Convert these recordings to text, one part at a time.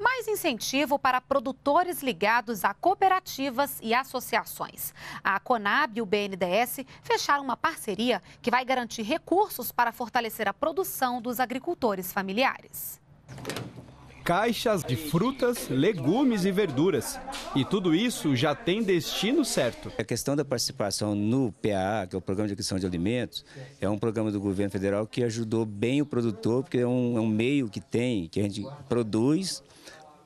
mais incentivo para produtores ligados a cooperativas e associações. A Conab e o BNDES fecharam uma parceria que vai garantir recursos para fortalecer a produção dos agricultores familiares caixas de frutas, legumes e verduras. E tudo isso já tem destino certo. A questão da participação no PAA, que é o Programa de Aquisição de Alimentos, é um programa do governo federal que ajudou bem o produtor, porque é um, é um meio que tem, que a gente produz,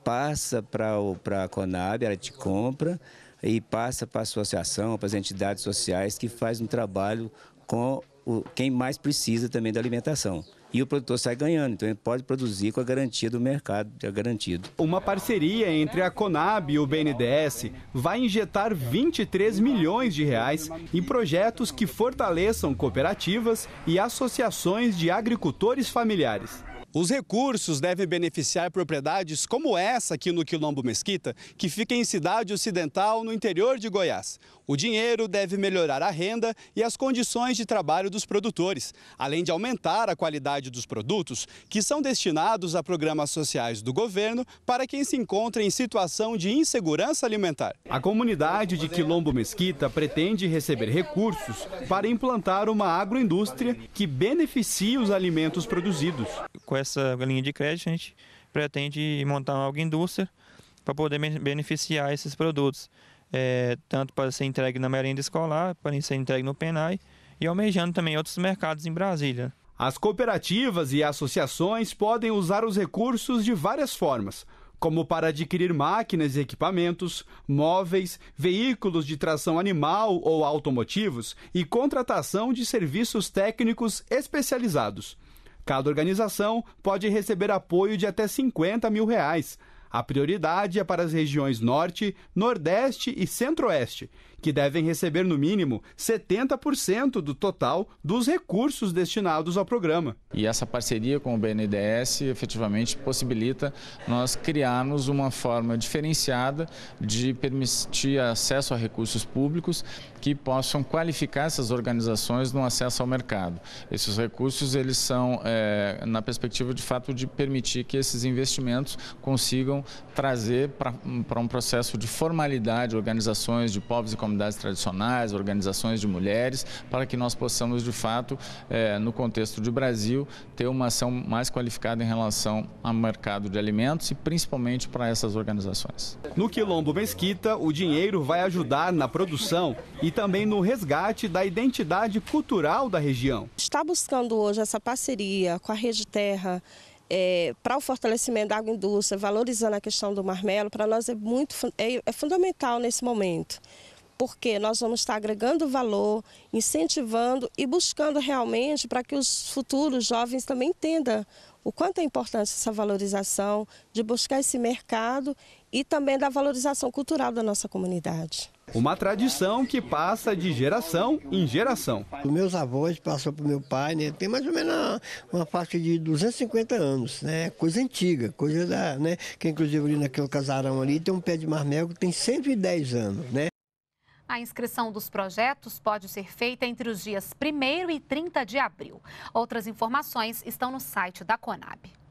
passa para a Conab, ela te compra e passa para a associação, para as entidades sociais que faz um trabalho com o, quem mais precisa também da alimentação e o produtor sai ganhando. Então ele pode produzir com a garantia do mercado, é garantido. Uma parceria entre a Conab e o BNDES vai injetar 23 milhões de reais em projetos que fortaleçam cooperativas e associações de agricultores familiares. Os recursos devem beneficiar propriedades como essa aqui no Quilombo Mesquita, que fica em cidade ocidental, no interior de Goiás. O dinheiro deve melhorar a renda e as condições de trabalho dos produtores, além de aumentar a qualidade dos produtos que são destinados a programas sociais do governo para quem se encontra em situação de insegurança alimentar. A comunidade de Quilombo Mesquita pretende receber recursos para implantar uma agroindústria que beneficie os alimentos produzidos com essa linha de crédito, a gente pretende montar uma indústria para poder beneficiar esses produtos, é, tanto para ser entregue na merenda escolar, para ser entregue no Penai e almejando também outros mercados em Brasília. As cooperativas e associações podem usar os recursos de várias formas, como para adquirir máquinas e equipamentos, móveis, veículos de tração animal ou automotivos e contratação de serviços técnicos especializados. Cada organização pode receber apoio de até 50 mil reais. A prioridade é para as regiões Norte, Nordeste e Centro-Oeste que devem receber no mínimo 70% do total dos recursos destinados ao programa. E essa parceria com o BNDES efetivamente possibilita nós criarmos uma forma diferenciada de permitir acesso a recursos públicos que possam qualificar essas organizações no acesso ao mercado. Esses recursos eles são é, na perspectiva de fato de permitir que esses investimentos consigam trazer para um processo de formalidade organizações de povos e comunidades comunidades tradicionais, organizações de mulheres, para que nós possamos, de fato, é, no contexto de Brasil, ter uma ação mais qualificada em relação ao mercado de alimentos e principalmente para essas organizações. No Quilombo Mesquita, o dinheiro vai ajudar na produção e também no resgate da identidade cultural da região. Está buscando hoje essa parceria com a Rede Terra é, para o fortalecimento da agroindústria, valorizando a questão do marmelo, para nós é muito é, é fundamental nesse momento porque nós vamos estar agregando valor, incentivando e buscando realmente para que os futuros jovens também entendam o quanto é importante essa valorização, de buscar esse mercado e também da valorização cultural da nossa comunidade. Uma tradição que passa de geração em geração. Os meus avós passou para o meu pai, né? tem mais ou menos uma, uma, faixa de 250 anos, né? coisa antiga, coisa da, né? que inclusive ali naquele casarão ali tem um pé de marmelo que tem 110 anos. Né? A inscrição dos projetos pode ser feita entre os dias 1 e 30 de abril. Outras informações estão no site da Conab.